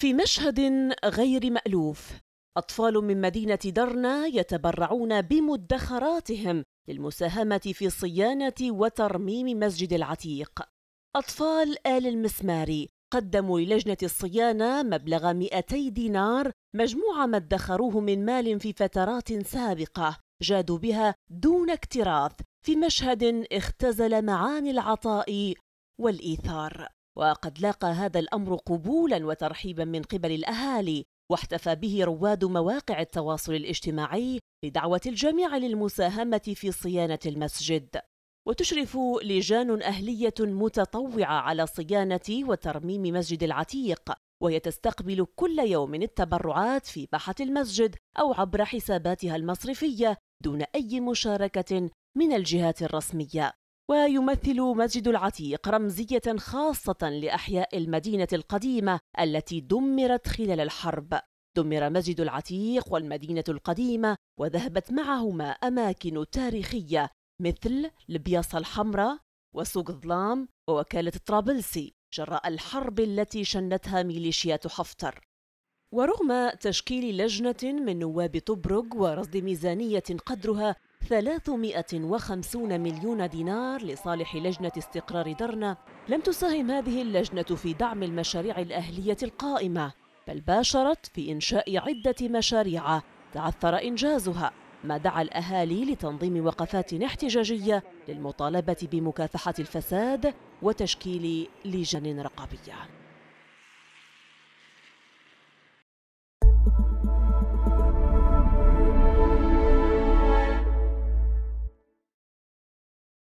في مشهد غير مألوف أطفال من مدينة درنا يتبرعون بمدخراتهم للمساهمة في صيانة وترميم مسجد العتيق أطفال آل المسماري قدموا للجنة الصيانة مبلغ 200 دينار مجموعة ما ادخروه من مال في فترات سابقة جادوا بها دون اكتراث في مشهد اختزل معاني العطاء والإيثار وقد لاقى هذا الأمر قبولا وترحيبا من قبل الأهالي واحتفى به رواد مواقع التواصل الاجتماعي لدعوة الجميع للمساهمة في صيانة المسجد وتشرف لجان أهلية متطوعة على صيانة وترميم مسجد العتيق وهي تستقبل كل يوم التبرعات في باحة المسجد أو عبر حساباتها المصرفية دون أي مشاركة من الجهات الرسمية ويمثل مسجد العتيق رمزية خاصة لأحياء المدينة القديمة التي دمرت خلال الحرب دمر مسجد العتيق والمدينة القديمة وذهبت معهما أماكن تاريخية مثل البياصة الحمراء وسوق ظلام ووكالة طرابلسي جراء الحرب التي شنتها ميليشيات حفتر ورغم تشكيل لجنة من نواب طبرق ورصد ميزانية قدرها 350 مليون دينار لصالح لجنة استقرار درنا لم تساهم هذه اللجنة في دعم المشاريع الأهلية القائمة بل باشرت في إنشاء عدة مشاريع تعثر إنجازها ما دعا الأهالي لتنظيم وقفات احتجاجية للمطالبة بمكافحة الفساد وتشكيل لجان رقابية